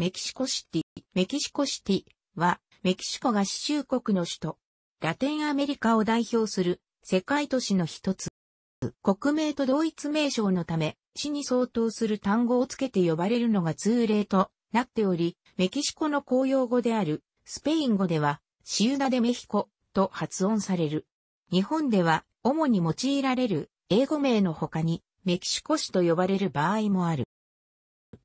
メキシコシティ。メキシコシティは、メキシコ合衆国の首都。ラテンアメリカを代表する世界都市の一つ。国名と同一名称のため、市に相当する単語をつけて呼ばれるのが通例となっており、メキシコの公用語であるスペイン語では、シウダデメヒコと発音される。日本では主に用いられる英語名の他にメキシコ市と呼ばれる場合もある。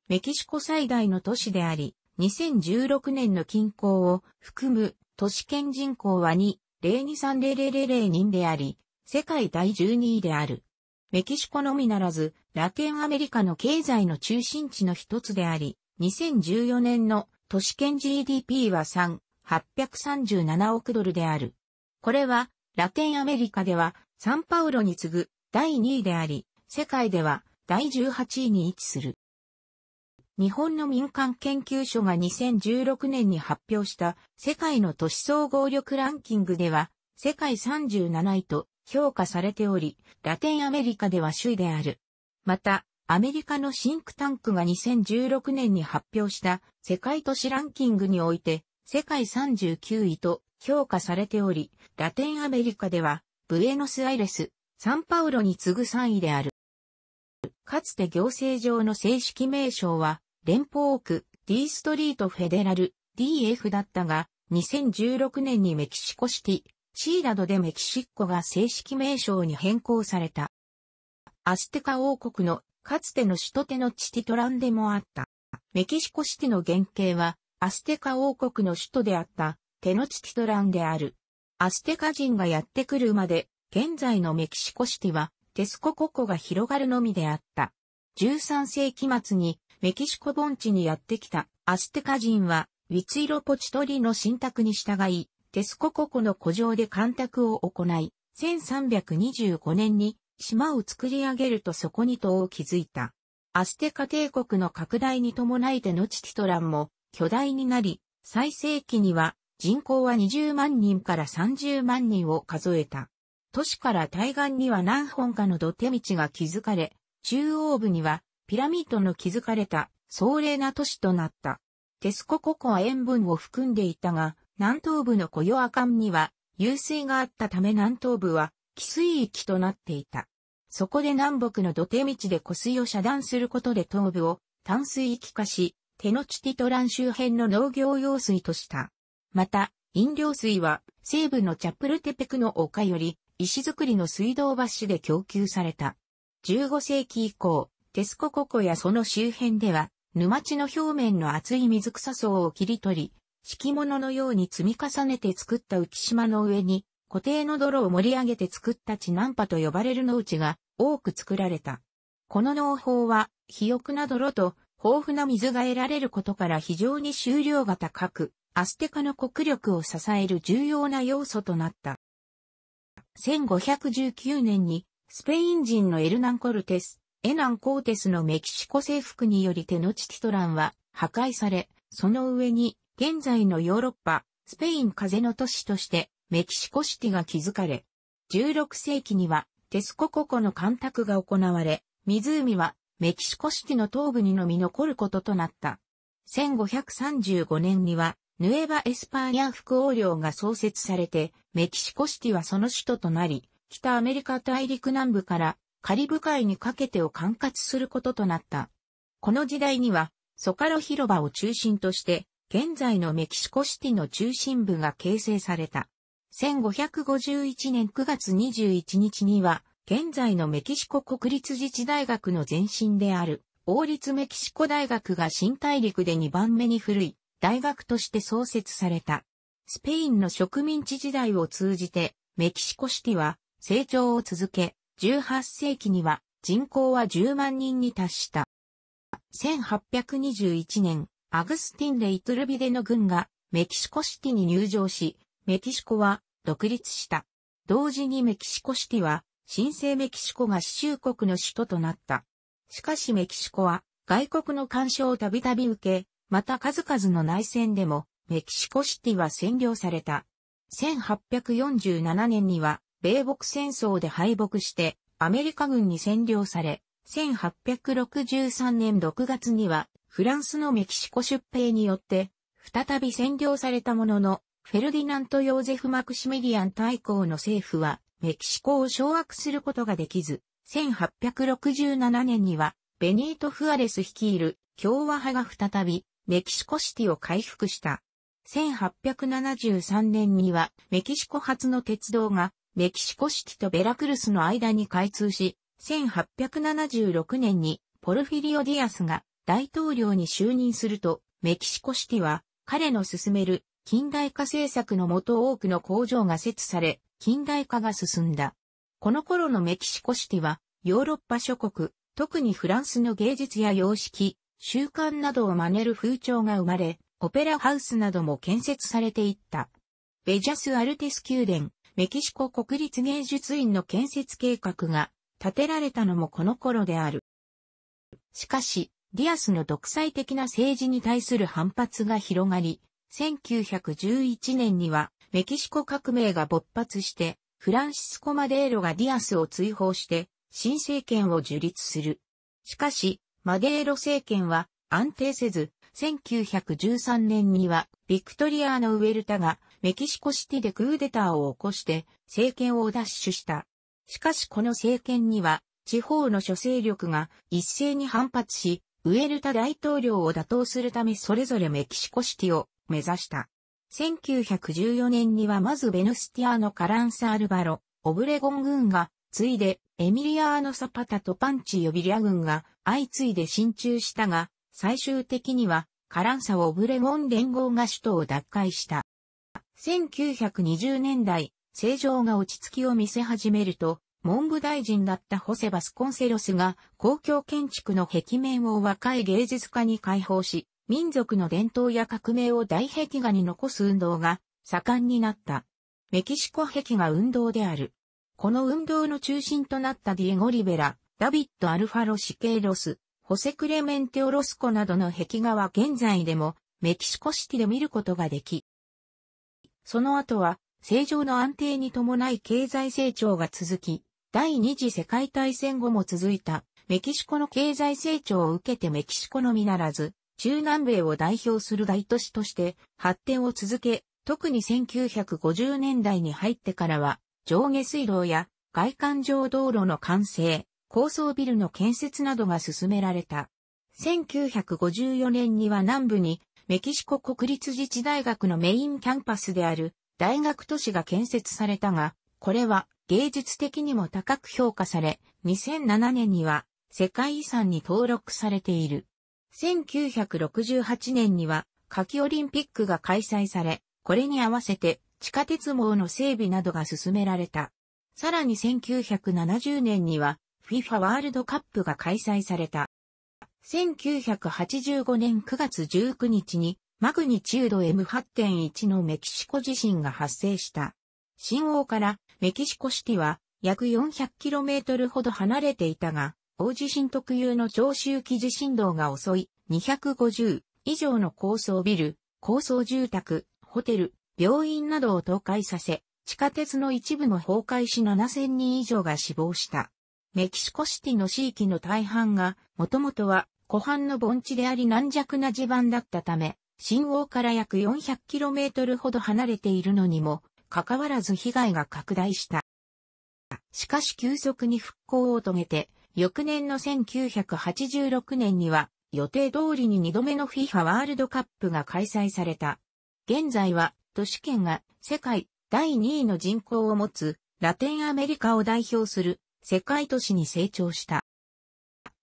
メキシコ最大の都市であり、2016年の近郊を含む都市圏人口は2,023,000人であり、世界第12位である。メキシコのみならず、ラテンアメリカの経済の中心地の一つであり、2014年の都市圏 GDP は3,837億ドルである。これは、ラテンアメリカでは、サンパウロに次ぐ第2位であり、世界では第18位に位置する。日本の民間研究所が2016年に発表した世界の都市総合力ランキングでは世界37位と評価されており、ラテンアメリカでは首位である。また、アメリカのシンクタンクが2016年に発表した世界都市ランキングにおいて世界39位と評価されており、ラテンアメリカではブエノスアイレス、サンパウロに次ぐ3位である。かつて行政上の正式名称は連邦区 D ストリートフェデラル DF だったが、2016年にメキシコシティ、シーラドでメキシコが正式名称に変更された。アステカ王国のかつての首都テのチティトランでもあった。メキシコシティの原型はアステカ王国の首都であったテノチティトランである。アステカ人がやってくるまで現在のメキシコシティはテスコココが広がるのみであった。13世紀末にメキシコ盆地にやってきたアステカ人は、ウィツイロポチトリの神託に従い、テスコココの古城で干拓を行い、1325年に島を作り上げるとそこに島を築いた。アステカ帝国の拡大に伴いテノチティトランも巨大になり、最盛期には人口は20万人から30万人を数えた。都市から対岸には何本かの土手道が築かれ、中央部にはピラミッドの築かれた壮麗な都市となった。テスコココは塩分を含んでいたが、南東部のコヨアカンには湧水があったため南東部は汽水域となっていた。そこで南北の土手道で湖水を遮断することで東部を淡水域化し、手のチティトラン周辺の農業用水とした。また、飲料水は西部のチャプルテペクの丘より石造りの水道橋で供給された。15世紀以降、テスコココやその周辺では、沼地の表面の厚い水草層を切り取り、敷物のように積み重ねて作った浮島の上に、固定の泥を盛り上げて作った地ナンパと呼ばれる農地が多く作られた。この農法は、肥沃な泥と豊富な水が得られることから非常に収量が高く、アステカの国力を支える重要な要素となった。1519年にスペイン人のエルナン・コルテス、エナン・コーテスのメキシコ征服によりテノチティトランは破壊され、その上に現在のヨーロッパ、スペイン風の都市としてメキシコシティが築かれ、16世紀にはテスコココの干拓が行われ、湖はメキシコシティの東部にのみ残ることとなった。1535年にはヌエバ・エスパーニャ副王領が創設されて、メキシコシティはその首都となり、北アメリカ大陸南部からカリブ海にかけてを管轄することとなった。この時代には、ソカロ広場を中心として、現在のメキシコシティの中心部が形成された。1551年9月21日には、現在のメキシコ国立自治大学の前身である、王立メキシコ大学が新大陸で2番目に古い大学として創設された。スペインの植民地時代を通じて、メキシコシティは成長を続け、18世紀には人口は10万人に達した。1821年、アグスティン・レイトルビデの軍がメキシコシティに入場し、メキシコは独立した。同時にメキシコシティは新生メキシコが支州国の首都となった。しかしメキシコは外国の干渉をたびたび受け、また数々の内戦でもメキシコシティは占領された。1847年には米国戦争で敗北して、アメリカ軍に占領され、1863年6月には、フランスのメキシコ出兵によって、再び占領されたものの、フェルディナント・ヨーゼフ・マクシメリアン大公の政府は、メキシコを掌握することができず、1867年には、ベニート・フアレス率いる共和派が再び、メキシコシティを回復した。1873年には、メキシコ発の鉄道が、メキシコシティとベラクルスの間に開通し、1876年にポルフィリオ・ディアスが大統領に就任すると、メキシコシティは彼の進める近代化政策のもと多くの工場が設置され、近代化が進んだ。この頃のメキシコシティはヨーロッパ諸国、特にフランスの芸術や様式、習慣などを真似る風潮が生まれ、オペラハウスなども建設されていった。ベジャス・アルテス宮殿、メキシコ国立芸術院の建設計画が建てられたのもこの頃である。しかし、ディアスの独裁的な政治に対する反発が広がり、1911年にはメキシコ革命が勃発して、フランシスコ・マデーロがディアスを追放して、新政権を樹立する。しかし、マデーロ政権は安定せず、1913年にはビクトリアーノ・ウェルタがメキシコシティでクーデターを起こして政権を奪取した。しかしこの政権には地方の諸勢力が一斉に反発し、ウェルタ大統領を打倒するためそれぞれメキシコシティを目指した。1914年にはまずベヌスティアーノ・カランサ・アルバロ、オブレゴン軍が、ついでエミリアーノ・サパタとパンチ・ヨビリア軍が相次いで進駐したが、最終的にはカランサ・オブレゴン連合が首都を奪回した。1920年代、政情が落ち着きを見せ始めると、文部大臣だったホセバスコンセロスが公共建築の壁面を若い芸術家に開放し、民族の伝統や革命を大壁画に残す運動が盛んになった。メキシコ壁画運動である。この運動の中心となったディエゴ・リベラ、ダビッド・アルファロ・シケイロス、ホセクレメンテ・オロスコなどの壁画は現在でもメキシコシティで見ることができ、その後は正常の安定に伴い経済成長が続き、第二次世界大戦後も続いたメキシコの経済成長を受けてメキシコのみならず、中南米を代表する大都市として発展を続け、特に1950年代に入ってからは上下水道や外環状道路の完成、高層ビルの建設などが進められた。1954年には南部にメキシコ国立自治大学のメインキャンパスである大学都市が建設されたが、これは芸術的にも高く評価され、2007年には世界遺産に登録されている。1968年には夏季オリンピックが開催され、これに合わせて地下鉄網の整備などが進められた。さらに1970年には FIFA ワールドカップが開催された。1985年9月19日にマグニチュード M8.1 のメキシコ地震が発生した。新王からメキシコシティは約 400km ほど離れていたが、大地震特有の長周期地震動が襲い、250以上の高層ビル、高層住宅、ホテル、病院などを倒壊させ、地下鉄の一部も崩壊し7000人以上が死亡した。メキシコシティの地域の大半が、もともとは湖畔の盆地であり軟弱な地盤だったため、新王から約 400km ほど離れているのにも、かかわらず被害が拡大した。しかし急速に復興を遂げて、翌年の1986年には、予定通りに2度目の FIFA ワールドカップが開催された。現在は、都市圏が世界第2位の人口を持つ、ラテンアメリカを代表する世界都市に成長した。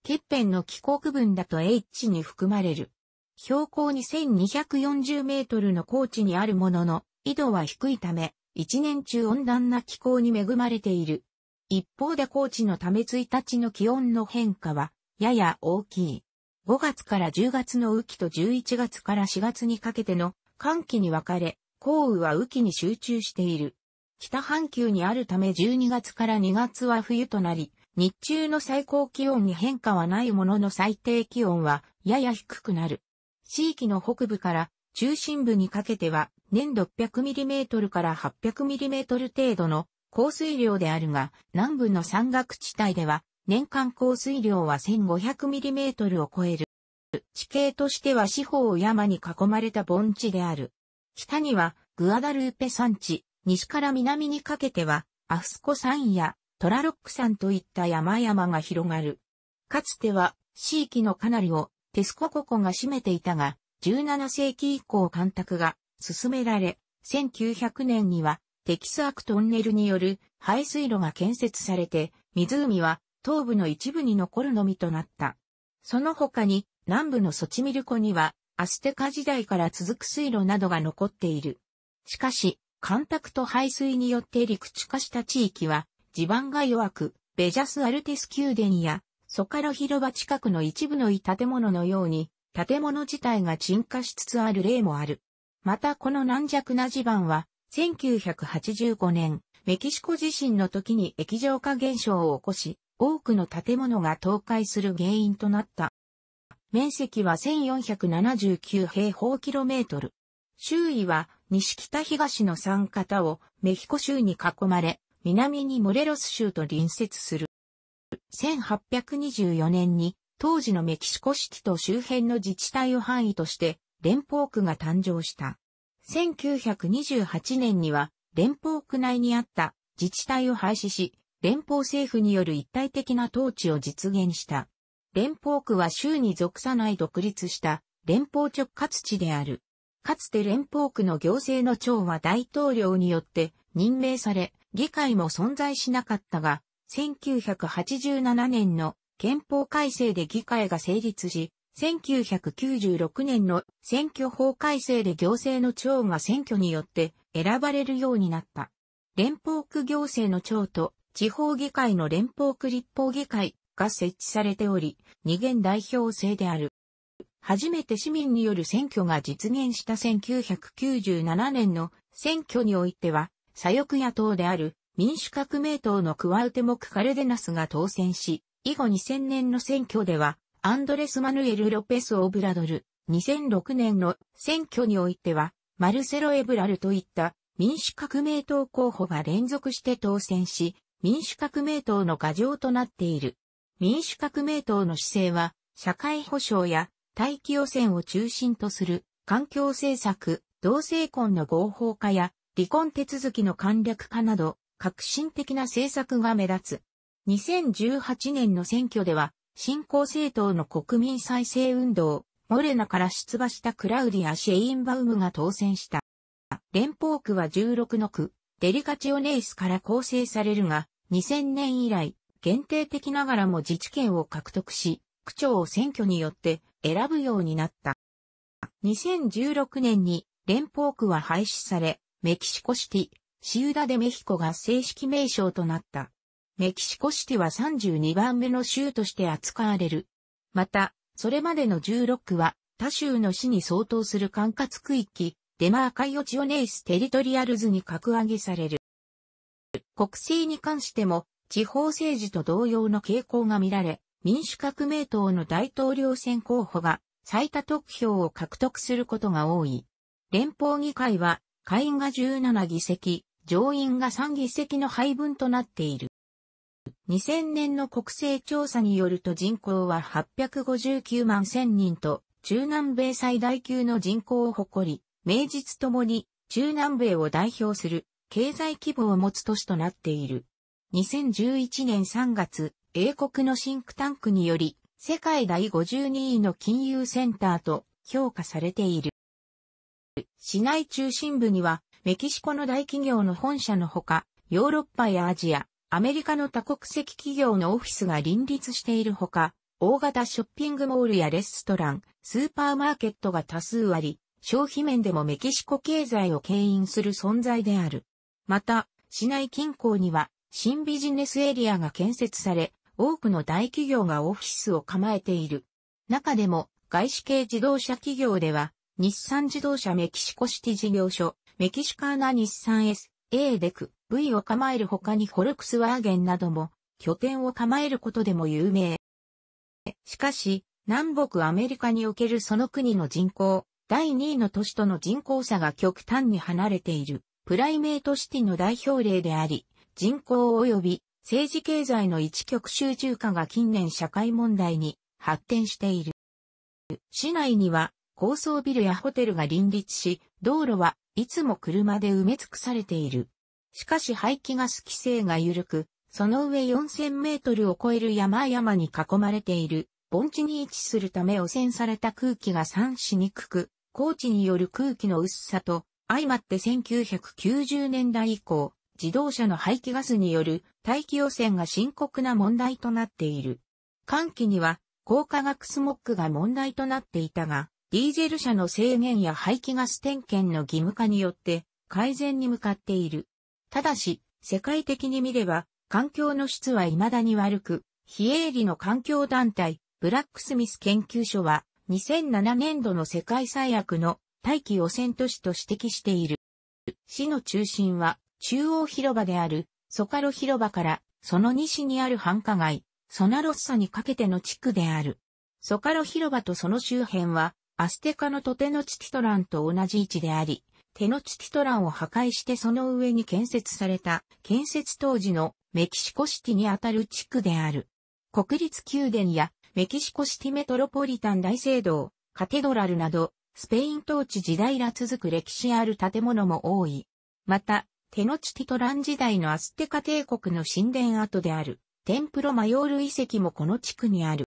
欠片の気候区分だと H に含まれる。標高2240メートルの高地にあるものの、緯度は低いため、一年中温暖な気候に恵まれている。一方で高地のため1日の気温の変化は、やや大きい。5月から10月の雨季と11月から4月にかけての寒気に分かれ、降雨は雨季に集中している。北半球にあるため12月から2月は冬となり、日中の最高気温に変化はないものの最低気温はやや低くなる。地域の北部から中心部にかけては年 600mm から 800mm 程度の降水量であるが、南部の山岳地帯では年間降水量は 1500mm を超える。地形としては四方を山に囲まれた盆地である。北にはグアダルーペ山地、西から南にかけては、アフスコ山やトラロック山といった山々が広がる。かつては、地域のかなりをテスコココが占めていたが、17世紀以降干拓が進められ、1900年にはテキスアクトンネルによる排水路が建設されて、湖は東部の一部に残るのみとなった。その他に南部のソチミル湖にはアステカ時代から続く水路などが残っている。しかし、干拓と排水によって陸地化した地域は、地盤が弱く、ベジャス・アルテス宮殿や、ソカロ広場近くの一部の居建物のように、建物自体が沈下しつつある例もある。またこの軟弱な地盤は、1985年、メキシコ地震の時に液状化現象を起こし、多くの建物が倒壊する原因となった。面積は1479平方キロメートル。周囲は西北東の三方をメヒコ州に囲まれ、南にモレロス州と隣接する。1824年に当時のメキシコシティと周辺の自治体を範囲として連邦区が誕生した。1928年には連邦区内にあった自治体を廃止し、連邦政府による一体的な統治を実現した。連邦区は州に属さない独立した連邦直轄地である。かつて連邦区の行政の長は大統領によって任命され、議会も存在しなかったが、1987年の憲法改正で議会が成立し、1996年の選挙法改正で行政の長が選挙によって選ばれるようになった。連邦区行政の長と地方議会の連邦区立法議会が設置されており、二元代表制である。初めて市民による選挙が実現した1997年の選挙においては、左翼野党である民主革命党のクワウテモク・カルデナスが当選し、以後2000年の選挙では、アンドレス・マヌエル・ロペス・オブラドル、2006年の選挙においては、マルセロ・エブラルといった民主革命党候補が連続して当選し、民主革命党の牙城となっている。民主革命党の姿勢は、社会保障や大気汚染を中心とする環境政策、同性婚の合法化や離婚手続きの簡略化など革新的な政策が目立つ。2018年の選挙では新興政党の国民再生運動、モレナから出馬したクラウディア・シェインバウムが当選した。連邦区は16の区、デリカチオネイスから構成されるが、2000年以来、限定的ながらも自治権を獲得し、区長を選挙によって選ぶようになった。2016年に連邦区は廃止され、メキシコシティ、シウダデメヒコが正式名称となった。メキシコシティは32番目の州として扱われる。また、それまでの16区は他州の市に相当する管轄区域、デマーカイオチオネイステリトリアルズに格上げされる。国政に関しても地方政治と同様の傾向が見られ、民主革命党の大統領選候補が最多得票を獲得することが多い。連邦議会は下院が17議席、上院が3議席の配分となっている。2000年の国勢調査によると人口は859万1000人と、中南米最大級の人口を誇り、名実ともに中南米を代表する経済規模を持つ都市となっている。2011年3月、英国のシンクタンクにより、世界第52位の金融センターと評価されている。市内中心部には、メキシコの大企業の本社のほか、ヨーロッパやアジア、アメリカの多国籍企業のオフィスが林立しているほか、大型ショッピングモールやレストラン、スーパーマーケットが多数あり、消費面でもメキシコ経済を牽引する存在である。また、市内近郊には新ビジネスエリアが建設され、多くの大企業がオフィスを構えている。中でも、外資系自動車企業では、日産自動車メキシコシティ事業所、メキシカーナ日産 S、A デク、V を構える他にフォルクスワーゲンなども、拠点を構えることでも有名。しかし、南北アメリカにおけるその国の人口、第2位の都市との人口差が極端に離れている、プライメートシティの代表例であり、人口及び政治経済の一極集中化が近年社会問題に発展している。市内には高層ビルやホテルが林立し、道路はいつも車で埋め尽くされている。しかし排気ガス規制が緩く、その上4000メートルを超える山々に囲まれている盆地に位置するため汚染された空気が散しにくく、高地による空気の薄さと相まって1990年代以降、自動車の排気ガスによる大気汚染が深刻な問題となっている。寒気には、高化学スモックが問題となっていたが、ディーゼル車の制限や排気ガス点検の義務化によって改善に向かっている。ただし、世界的に見れば、環境の質は未だに悪く、非営利の環境団体、ブラックスミス研究所は、2007年度の世界最悪の大気汚染都市と指摘している。市の中心は中央広場であるソカロ広場から、その西にある繁華街、ソナロッサにかけての地区である。ソカロ広場とその周辺は、アステカのトテノチティトランと同じ位置であり、テノチティトランを破壊してその上に建設された、建設当時のメキシコシティにあたる地区である。国立宮殿やメキシコシティメトロポリタン大聖堂、カテドラルなど、スペイン統治時代ら続く歴史ある建物も多い。また、テノチティトラン時代のアステカ帝国の神殿跡である、テンプロマヨール遺跡もこの地区にある。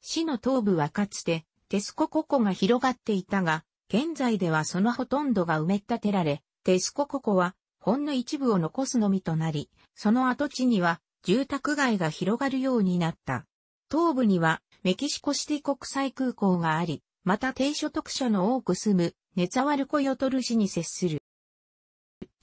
市の東部はかつて、テスコココが広がっていたが、現在ではそのほとんどが埋め立てられ、テスコココは、ほんの一部を残すのみとなり、その跡地には、住宅街が広がるようになった。東部には、メキシコシティ国際空港があり、また低所得者の多く住む、ネツワルコヨトル市に接する。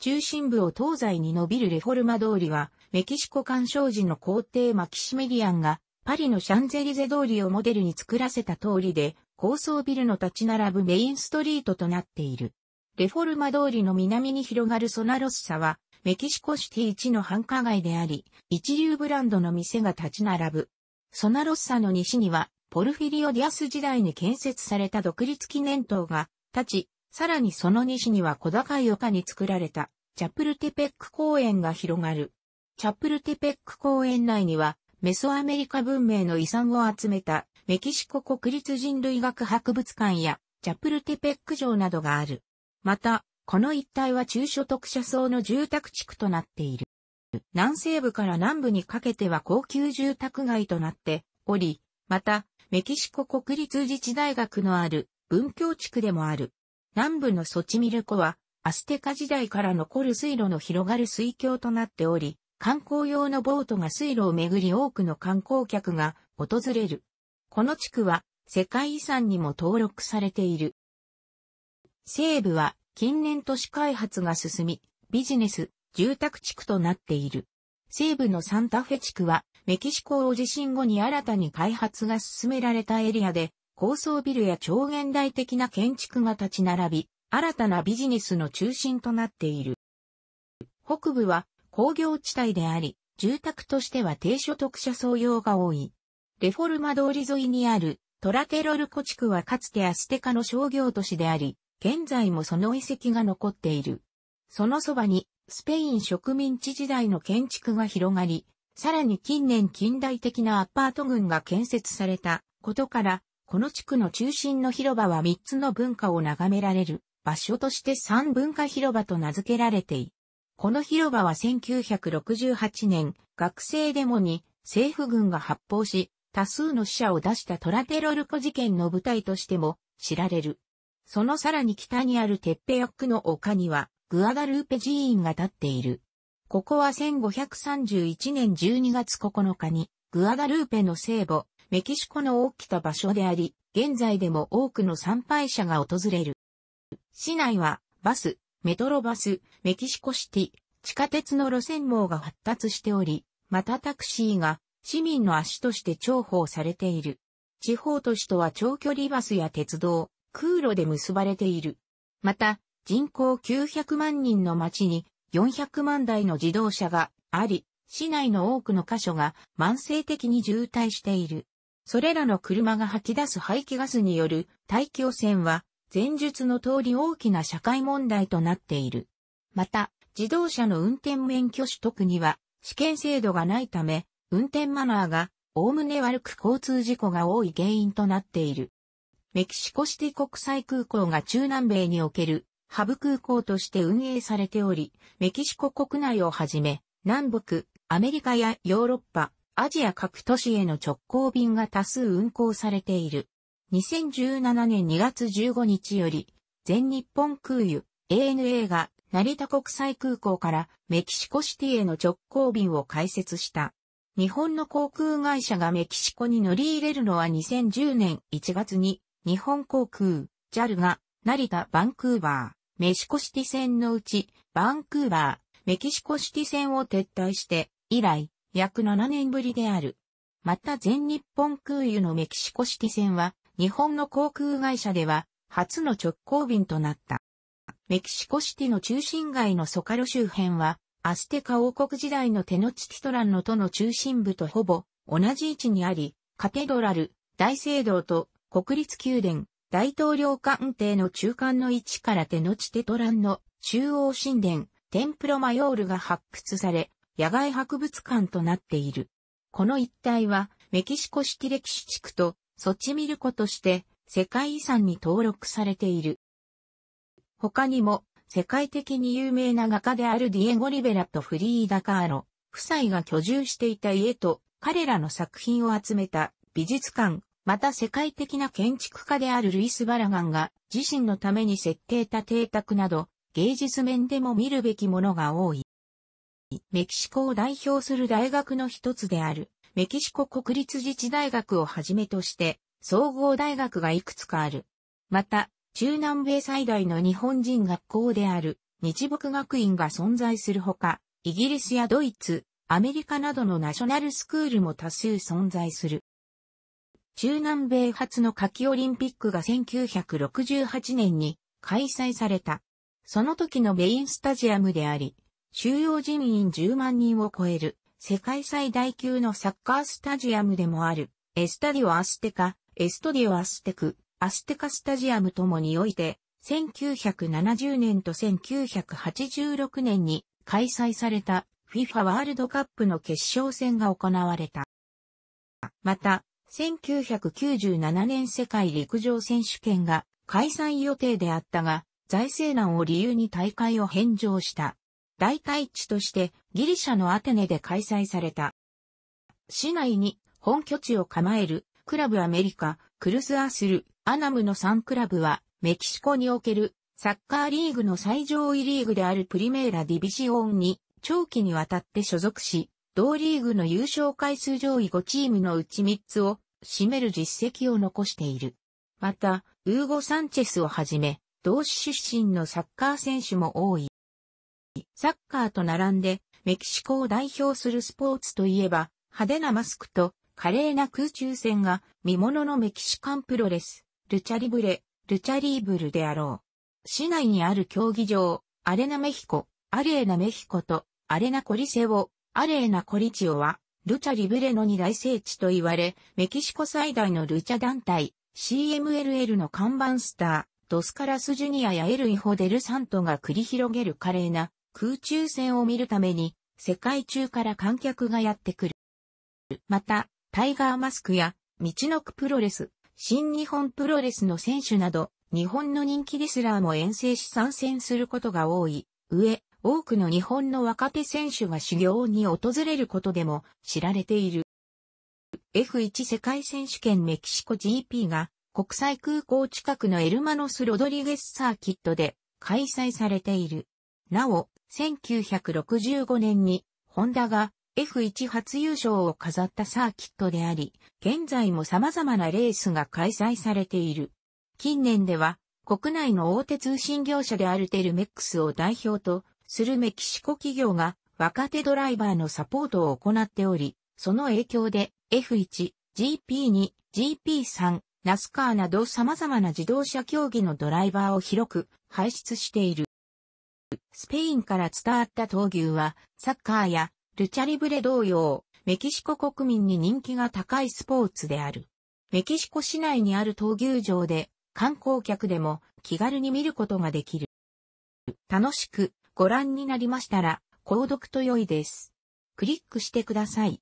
中心部を東西に伸びるレフォルマ通りは、メキシコ干渉時の皇帝マキシメディアンが、パリのシャンゼリゼ通りをモデルに作らせた通りで、高層ビルの立ち並ぶメインストリートとなっている。レフォルマ通りの南に広がるソナロッサは、メキシコシティ一の繁華街であり、一流ブランドの店が立ち並ぶ。ソナロッサの西には、ポルフィリオ・ディアス時代に建設された独立記念塔が、立ち、さらにその西には小高い丘に作られたチャプルテペック公園が広がる。チャプルテペック公園内にはメソアメリカ文明の遺産を集めたメキシコ国立人類学博物館やチャプルテペック城などがある。また、この一帯は中所得者層の住宅地区となっている。南西部から南部にかけては高級住宅街となっており、また、メキシコ国立自治大学のある文教地区でもある。南部のソチミルコは、アステカ時代から残る水路の広がる水峡となっており、観光用のボートが水路をめぐり多くの観光客が訪れる。この地区は世界遺産にも登録されている。西部は近年都市開発が進み、ビジネス、住宅地区となっている。西部のサンタフェ地区はメキシコ大地震後に新たに開発が進められたエリアで、高層ビルや超現代的な建築が立ち並び、新たなビジネスの中心となっている。北部は工業地帯であり、住宅としては低所得者層用が多い。レフォルマ通り沿いにあるトラテロルコ地区はかつてアステカの商業都市であり、現在もその遺跡が残っている。そのそばにスペイン植民地時代の建築が広がり、さらに近年近代的なアパート群が建設されたことからこの地区の中心の広場は3つの文化を眺められる場所として三文化広場と名付けられていこの広場は1968年学生デモに政府軍が発砲し多数の死者を出したトラテロルコ事件の舞台としても知られる。そのさらに北にあるテッペヤックの丘にはグアダルーペ寺院が建っている。ここは1531年12月9日にグアダルーペの聖母メキシコの大きた場所であり、現在でも多くの参拝者が訪れる。市内は、バス、メトロバス、メキシコシティ、地下鉄の路線網が発達しており、またタクシーが市民の足として重宝されている。地方都市とは長距離バスや鉄道、空路で結ばれている。また、人口900万人の町に400万台の自動車があり、市内の多くの箇所が慢性的に渋滞している。それらの車が吐き出す排気ガスによる大気汚染は、前述の通り大きな社会問題となっている。また、自動車の運転免許取得には、試験制度がないため、運転マナーが、おおむね悪く交通事故が多い原因となっている。メキシコシティ国際空港が中南米におけるハブ空港として運営されており、メキシコ国内をはじめ、南北、アメリカやヨーロッパ、アジア各都市への直行便が多数運行されている。2017年2月15日より、全日本空輸 ANA が成田国際空港からメキシコシティへの直行便を開設した。日本の航空会社がメキシコに乗り入れるのは2010年1月に日本航空 JAL が成田バンクーバー、メシコシティ線のうちバンクーバー、メキシコシティ線を撤退して以来約7年ぶりである。また全日本空輸のメキシコシティは、日本の航空会社では、初の直行便となった。メキシコシティの中心街のソカロ周辺は、アステカ王国時代のテノチティトランの都の中心部とほぼ同じ位置にあり、カテドラル、大聖堂と国立宮殿、大統領官邸の中間の位置からテノチテトランの中央神殿、テンプロマヨールが発掘され、野外博物館となっている。この一帯は、メキシコシティ歴史地区と、ソチミルコとして、世界遺産に登録されている。他にも、世界的に有名な画家であるディエゴ・リベラとフリーダ・カーロ、夫妻が居住していた家と、彼らの作品を集めた美術館、また世界的な建築家であるルイス・バラガンが自身のために設定た邸宅など、芸術面でも見るべきものが多い。メキシコを代表する大学の一つである、メキシコ国立自治大学をはじめとして、総合大学がいくつかある。また、中南米最大の日本人学校である、日木学院が存在するほか、イギリスやドイツ、アメリカなどのナショナルスクールも多数存在する。中南米初の夏季オリンピックが1968年に開催された。その時のメインスタジアムであり、収容人員10万人を超える、世界最大級のサッカースタジアムでもある、エスタディオアステカ、エストディオアステク、アステカスタジアムともにおいて、1970年と1986年に開催された FIFA ワールドカップの決勝戦が行われた。また、1997年世界陸上選手権が開催予定であったが、財政難を理由に大会を返上した。代替地としてギリシャのアテネで開催された。市内に本拠地を構えるクラブアメリカ、クルスアスル、アナムの3クラブはメキシコにおけるサッカーリーグの最上位リーグであるプリメーラディビシオンに長期にわたって所属し、同リーグの優勝回数上位5チームのうち3つを占める実績を残している。また、ウーゴ・サンチェスをはじめ、同志出身のサッカー選手も多い。サッカーと並んで、メキシコを代表するスポーツといえば、派手なマスクと華麗な空中戦が見物のメキシカンプロレス、ルチャリブレ、ルチャリーブルであろう。市内にある競技場、アレナメヒコ、アレーナメヒコと、アレナコリセオ、アレーナコリチオは、ルチャリブレの二大聖地と言われ、メキシコ最大のルチャ団体、CMLL の看板スター、ドスカラスジュニアやエルイホデルサントが繰り広げる華麗な空中戦を見るために世界中から観客がやってくる。また、タイガーマスクや、道のくプロレス、新日本プロレスの選手など、日本の人気リスラーも遠征し参戦することが多い。上、多くの日本の若手選手が修行に訪れることでも知られている。F1 世界選手権メキシコ GP が国際空港近くのエルマノス・ロドリゲスサーキットで開催されている。なお、1965年にホンダが F1 初優勝を飾ったサーキットであり、現在も様々なレースが開催されている。近年では国内の大手通信業者であるテルメックスを代表とするメキシコ企業が若手ドライバーのサポートを行っており、その影響で F1、GP2、GP3、ナスカーなど様々な自動車競技のドライバーを広く排出している。スペインから伝わった闘牛は、サッカーやルチャリブレ同様、メキシコ国民に人気が高いスポーツである。メキシコ市内にある闘牛場で、観光客でも気軽に見ることができる。楽しくご覧になりましたら、購読と良いです。クリックしてください。